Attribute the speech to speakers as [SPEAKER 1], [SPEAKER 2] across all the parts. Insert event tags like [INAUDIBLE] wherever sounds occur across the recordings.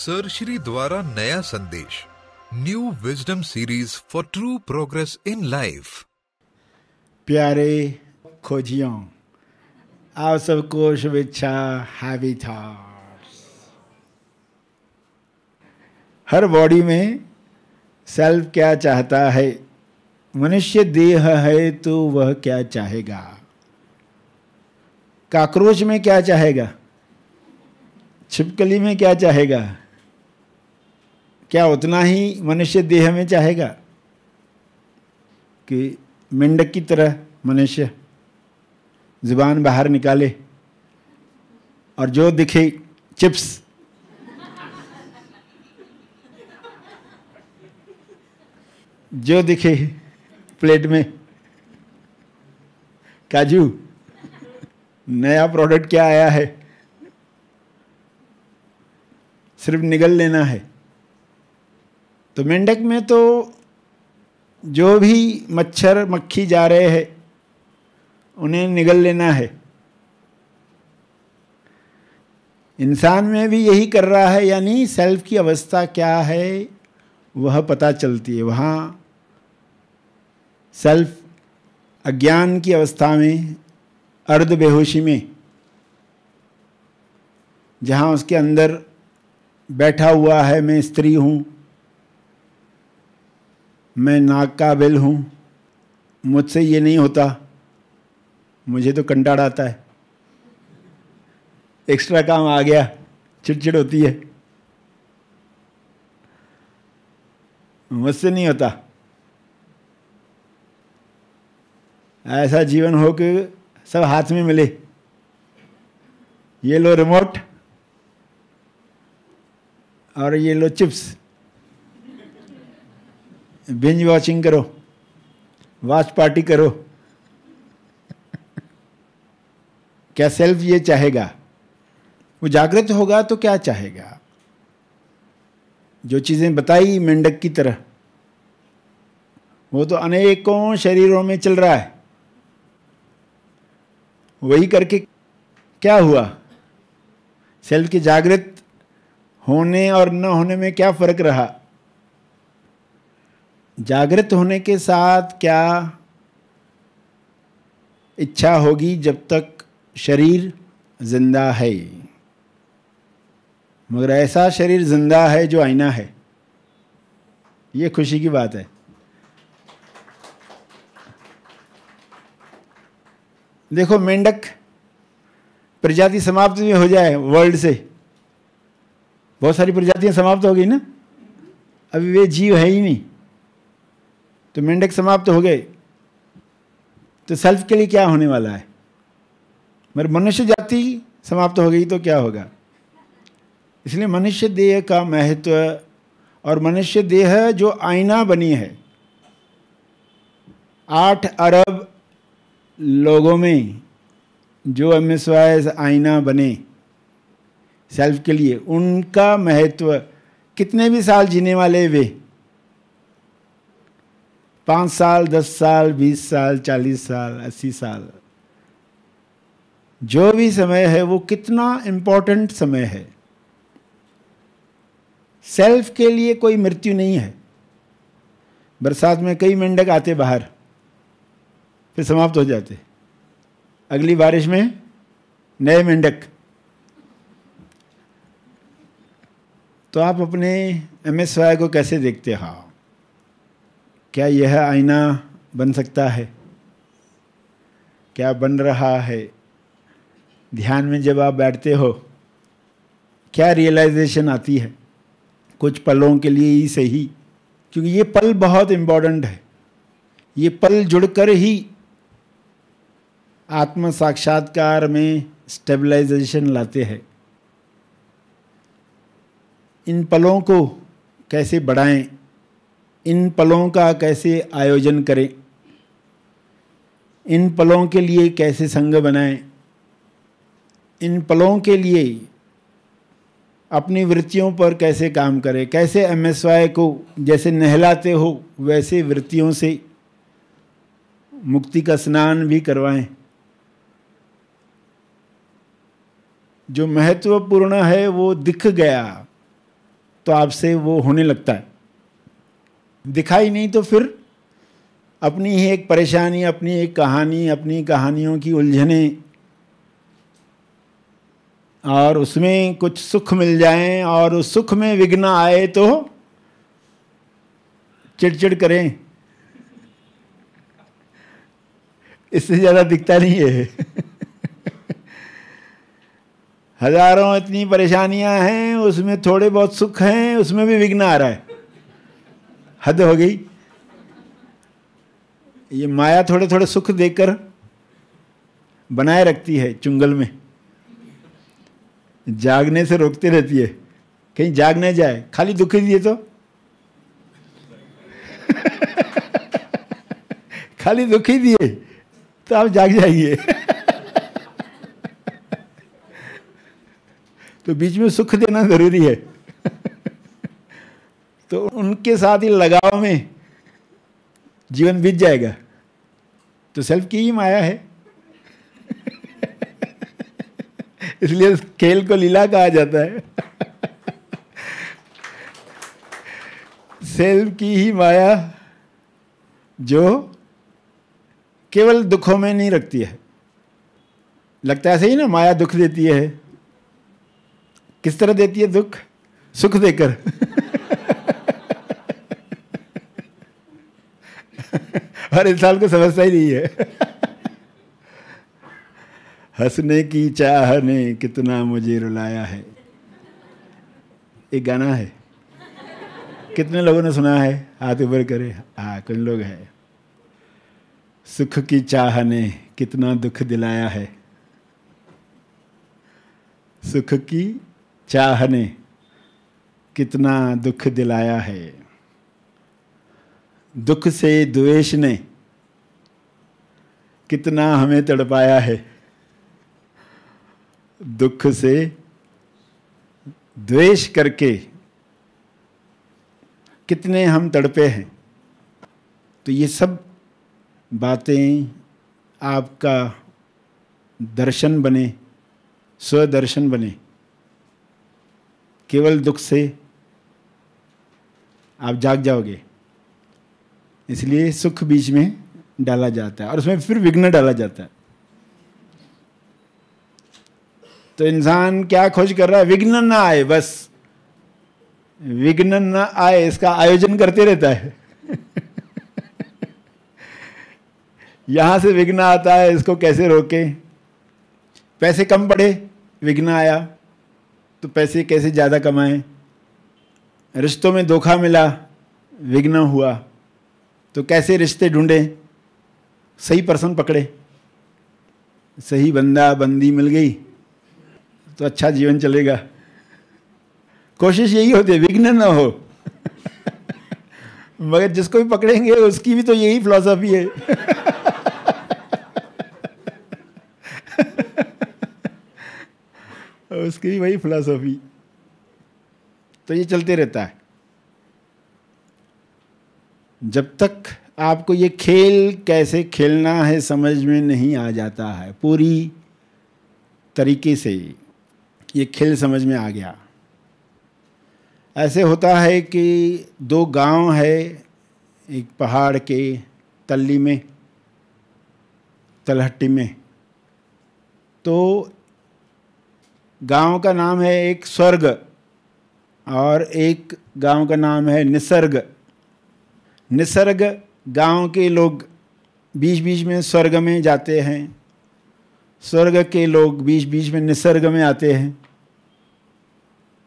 [SPEAKER 1] श्री द्वारा नया संदेश new wisdom series for true progress in life प्यारे
[SPEAKER 2] खोजियों आप सबको शुभेच्छा हैवी थॉट्स हर बॉडी में सेल्फ क्या चाहता है मनुष्य देह है तो वह क्या चाहेगा काक्रोच में क्या चाहेगा छिपकली में क्या चाहेगा क्या उतना ही मनुष्य देह में चाहेगा कि मेंढक की तरह मनुष्य जुबान बाहर निकाले और जो दिखे चिप्स जो दिखे प्लेट में काजू नया प्रोडक्ट क्या आया है सिर्फ निगल लेना है तो मेंढक में तो जो भी मच्छर मक्खी जा रहे हैं उन्हें निगल लेना है इंसान में भी यही कर रहा है यानी सेल्फ की अवस्था क्या है वह पता चलती है वहाँ सेल्फ अज्ञान की अवस्था में अर्ध बेहोशी में जहाँ उसके अंदर बैठा हुआ है मैं स्त्री हूँ मैं काबिल हूँ मुझसे ये नहीं होता मुझे तो कंटाड़ आता है एक्स्ट्रा काम आ गया चिड़चिड़ होती है मुझसे नहीं होता ऐसा जीवन हो कि सब हाथ में मिले ये लो रिमोट और ये लो चिप्स बिंज वॉचिंग करो वॉच पार्टी करो क्या सेल्फ ये चाहेगा वो जागृत होगा तो क्या चाहेगा जो चीज़ें बताई मेंढक की तरह वो तो अनेकों शरीरों में चल रहा है वही करके क्या हुआ सेल्फ के जागृत होने और न होने में क्या फर्क रहा जागृत होने के साथ क्या इच्छा होगी जब तक शरीर जिंदा है मगर ऐसा शरीर जिंदा है जो आईना है ये खुशी की बात है देखो मेंढक प्रजाति समाप्त भी हो जाए वर्ल्ड से बहुत सारी प्रजातियाँ समाप्त हो गई ना अभी वे जीव है ही नहीं तो मेंढक समाप्त हो गए तो सेल्फ के लिए क्या होने वाला है मगर मनुष्य जाति समाप्त हो गई तो क्या होगा इसलिए मनुष्य देह का महत्व और मनुष्य देह जो आईना बनी है आठ अरब लोगों में जो एम एस आईना बने सेल्फ के लिए उनका महत्व कितने भी साल जीने वाले वे पाँच साल दस साल बीस साल चालीस साल अस्सी साल जो भी समय है वो कितना इम्पोर्टेंट समय है सेल्फ के लिए कोई मृत्यु नहीं है बरसात में कई मेंढक आते बाहर फिर समाप्त हो जाते अगली बारिश में नए मेंढक तो आप अपने एम एस वाई को कैसे देखते हो क्या यह आईना बन सकता है क्या बन रहा है ध्यान में जब आप बैठते हो क्या रियलाइजेशन आती है कुछ पलों के लिए ही सही क्योंकि ये पल बहुत इम्पॉर्टेंट है ये पल जुड़कर ही आत्म साक्षात्कार में स्टेबलाइजेशन लाते हैं इन पलों को कैसे बढ़ाएं इन पलों का कैसे आयोजन करें इन पलों के लिए कैसे संग बनाएं इन पलों के लिए अपनी वृत्तियों पर कैसे काम करें कैसे एम को जैसे नहलाते हो वैसे वृत्तियों से मुक्ति का स्नान भी करवाएं जो महत्वपूर्ण है वो दिख गया तो आपसे वो होने लगता है दिखाई नहीं तो फिर अपनी ही एक परेशानी अपनी एक कहानी अपनी कहानियों की उलझने और उसमें कुछ सुख मिल जाए और उस सुख में विघ्न आए तो चिड़चिड़ करें इससे ज़्यादा दिखता नहीं है हजारों इतनी परेशानियां हैं उसमें थोड़े बहुत सुख हैं उसमें भी विघ्न आ रहा है हद हो गई ये माया थोड़े थोड़े सुख देकर बनाए रखती है चुंगल में जागने से रोकती रहती है कहीं जाग न जाए खाली दुख दिए तो [LAUGHS] खाली दुख ही दिए तो आप जाग जाइए [LAUGHS] तो बीच में सुख देना जरूरी है [LAUGHS] तो उनके साथ ही लगाव में जीवन बीत जाएगा तो सेल्फ की ही माया है [LAUGHS] इसलिए खेल को लीला कहा जाता है सेल्फ [LAUGHS] की ही माया जो केवल दुखों में नहीं रखती है लगता है ऐसे ही ना माया दुख देती है किस तरह देती है दुख सुख देकर हर इंसान को समझता ही नहीं है हंसने की चाह ने कितना मुझे रुलाया है एक गाना है कितने लोगों ने सुना है हाथ उभर करे हाँ कुछ लोग हैं सुख की चाह ने कितना दुख दिलाया है सुख की चाह ने कितना दुख दिलाया है दुख से द्वेष ने कितना हमें तड़पाया है दुख से द्वेष करके कितने हम तड़पे हैं तो ये सब बातें आपका दर्शन बने स्वदर्शन बने केवल दुख से आप जाग जाओगे इसलिए सुख बीच में डाला जाता है और उसमें फिर विघ्न डाला जाता है तो इंसान क्या खोज कर रहा है विघ्न ना आए बस विघ्न ना आए इसका आयोजन करते रहता है [LAUGHS] यहां से विघ्न आता है इसको कैसे रोके पैसे कम पड़े विघ्न आया तो पैसे कैसे ज़्यादा कमाएं रिश्तों में धोखा मिला विघ्न हुआ तो कैसे रिश्ते ढूंढें सही पर्सन पकड़े सही बंदा बंदी मिल गई तो अच्छा जीवन चलेगा कोशिश यही होती है विघ्न ना हो [LAUGHS] मगर जिसको भी पकड़ेंगे उसकी भी तो यही फिलॉसफी है [LAUGHS] उसकी वही फिलासफी तो ये चलते रहता है जब तक आपको ये खेल कैसे खेलना है समझ में नहीं आ जाता है पूरी तरीके से ये खेल समझ में आ गया ऐसे होता है कि दो गांव है एक पहाड़ के तल्ली में तलहट्टी में तो गांव का नाम है एक स्वर्ग और एक गांव का नाम है निसर्ग निसर्ग गांव के लोग बीच बीच में स्वर्ग में जाते हैं स्वर्ग के लोग बीच बीच में निसर्ग में आते हैं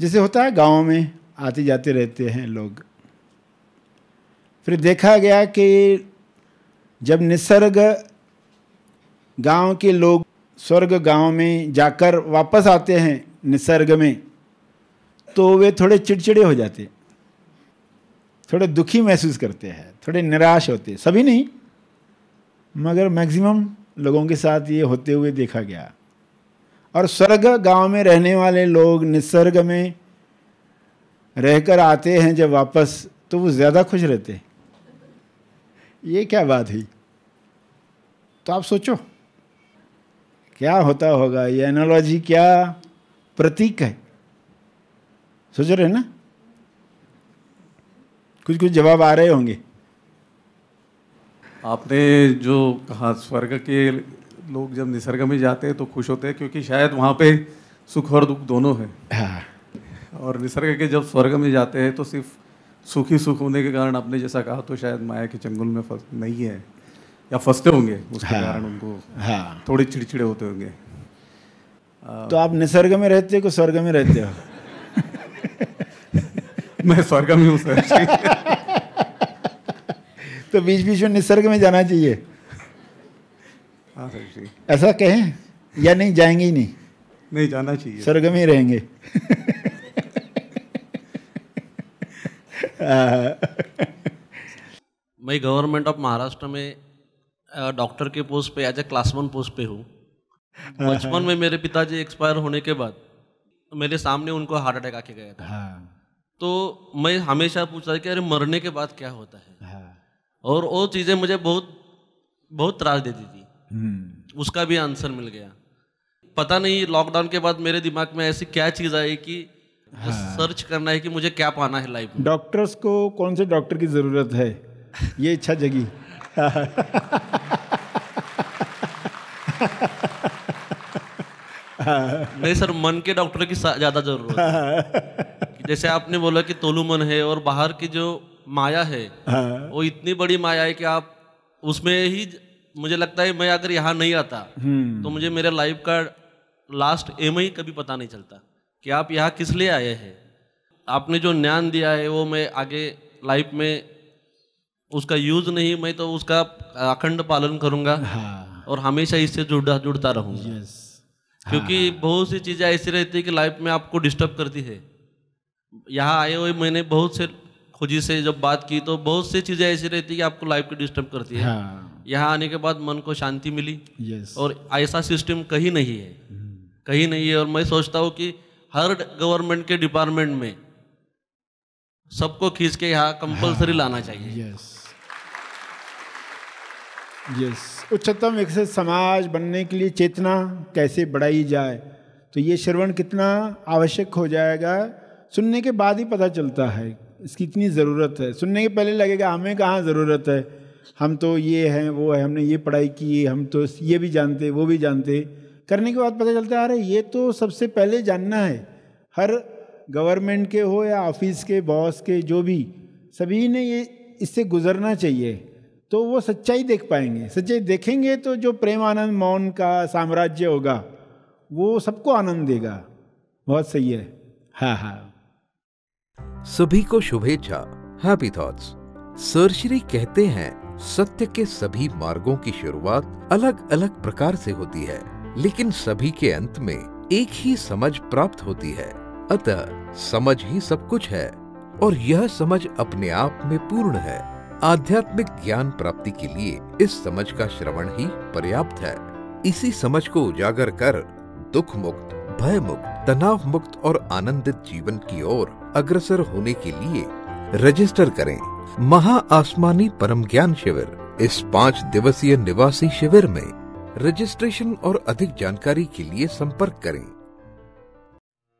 [SPEAKER 2] जैसे होता है गांव में आते जाते रहते हैं लोग फिर देखा गया कि जब निसर्ग गांव के लोग स्वर्ग गांव में जाकर वापस आते हैं निसर्ग में तो वे थोड़े चिड़चिड़े हो जाते थोड़े दुखी महसूस करते हैं थोड़े निराश होते सभी नहीं मगर मैक्सिमम लोगों के साथ ये होते हुए देखा गया और स्वर्ग गांव में रहने वाले लोग निसर्ग में रहकर आते हैं जब वापस तो वो ज़्यादा खुश रहते ये क्या बात हुई तो आप सोचो क्या होता होगा ये एनोलॉजी क्या प्रतीक है सोच रहे ना कुछ कुछ जवाब आ
[SPEAKER 3] रहे होंगे आपने जो कहा स्वर्ग के लोग जब निसर्ग में जाते हैं तो खुश होते हैं क्योंकि शायद वहाँ पे सुख और दुख दोनों है हाँ। और निसर्ग के जब स्वर्ग में जाते हैं तो सिर्फ सुख ही सुख होने के कारण आपने
[SPEAKER 2] जैसा कहा तो शायद माया के चंगुल में फंस नहीं है या फंसते होंगे उसके हाँ, कारण उनको हाँ
[SPEAKER 1] थोड़े चिड़चिड़े होते होंगे
[SPEAKER 2] तो आप निसर्ग में रहते हो कि स्वर्ग में रहते हो [LAUGHS] मैं स्वर्ग में हूँ सर [LAUGHS] तो बीच बीच में निसर्ग में जाना चाहिए हाँ, ऐसा कहें या नहीं जाएंगे ही नहीं
[SPEAKER 1] नहीं जाना चाहिए
[SPEAKER 2] स्वर्ग में ही रहेंगे [LAUGHS]
[SPEAKER 3] मैं गवर्नमेंट ऑफ महाराष्ट्र में डॉक्टर के पोस्ट पे as a class one post पे हूँ बचपन में मेरे पिताजी एक्सपायर होने के बाद मेरे सामने उनको हार्ट अटैक आके गया था हाँ। तो मैं हमेशा पूछता कि अरे मरने के बाद क्या होता है हाँ। और वो चीज़ें मुझे बहुत बहुत त्रास देती थी
[SPEAKER 1] हम्म।
[SPEAKER 3] उसका भी आंसर मिल गया पता नहीं लॉकडाउन के बाद मेरे दिमाग में ऐसी क्या चीज़ आई कि हाँ। सर्च करना है कि मुझे क्या पाना है लाइफ
[SPEAKER 2] डॉक्टर्स को कौन से डॉक्टर की ज़रूरत है ये इच्छा जगी [LAUGHS] नहीं सर
[SPEAKER 3] मन के डॉक्टर की ज़्यादा जरूरत है जैसे आपने बोला कि तोलू मन है और बाहर की जो माया है हाँ। वो इतनी बड़ी माया है कि आप उसमें ही मुझे लगता है मैं अगर यहाँ नहीं आता हम्म। तो मुझे मेरे लाइफ का लास्ट एम ही कभी पता नहीं चलता कि आप यहाँ किस लिए आए हैं आपने जो ज्ञान दिया है वो मैं आगे लाइफ में उसका यूज नहीं मैं तो उसका अखंड पालन करूंगा हाँ। और हमेशा इससे जुड़ा जुड़ता रहूंगा yes. क्योंकि हाँ। बहुत सी चीज़ें ऐसी रहती है कि लाइफ में आपको डिस्टर्ब करती है यहाँ आए हुए मैंने बहुत से खुजी से जब बात की तो बहुत सी चीज़ें ऐसी रहती है कि आपको लाइफ को डिस्टर्ब करती है हाँ। यहाँ आने के बाद मन को शांति मिली और ऐसा सिस्टम कहीं नहीं है हम्म। कहीं नहीं है और मैं सोचता हूँ कि हर गवर्नमेंट के डिपार्टमेंट में सबको खींच के यहाँ कंपल्सरी हाँ। लाना
[SPEAKER 2] चाहिए यस उच्चतम विकसित समाज बनने के लिए चेतना कैसे बढ़ाई जाए तो ये श्रवण कितना आवश्यक हो जाएगा सुनने के बाद ही पता चलता है इसकी इतनी ज़रूरत है सुनने के पहले लगेगा हमें कहाँ ज़रूरत है हम तो ये हैं वो है हमने ये पढ़ाई की हम तो ये भी जानते वो भी जानते करने के बाद पता चलता है अरे ये तो सबसे पहले जानना है हर गवर्नमेंट के हो या ऑफिस के बॉस के जो भी सभी ने ये इससे गुजरना चाहिए तो वो सच्चाई देख पाएंगे सच्चाई देखेंगे तो जो प्रेम आनंद मौन का साम्राज्य होगा वो सबको आनंद देगा बहुत सही है
[SPEAKER 1] हाँ हाँ सभी को शुभेच्छा हैप्पी थॉट्स सर श्री कहते हैं सत्य के सभी मार्गों की शुरुआत अलग अलग प्रकार से होती है लेकिन सभी के अंत में एक ही समझ प्राप्त होती है अतः समझ ही सब कुछ है और यह समझ अपने आप में पूर्ण है आध्यात्मिक ज्ञान प्राप्ति के लिए इस समझ का श्रवण ही पर्याप्त है इसी समझ को उजागर कर दुख मुक्त भय मुक्त तनाव मुक्त और आनंदित जीवन की ओर अग्रसर होने के लिए रजिस्टर करें महा आसमानी परम ज्ञान शिविर इस पाँच दिवसीय निवासी शिविर में रजिस्ट्रेशन और अधिक जानकारी के लिए संपर्क करें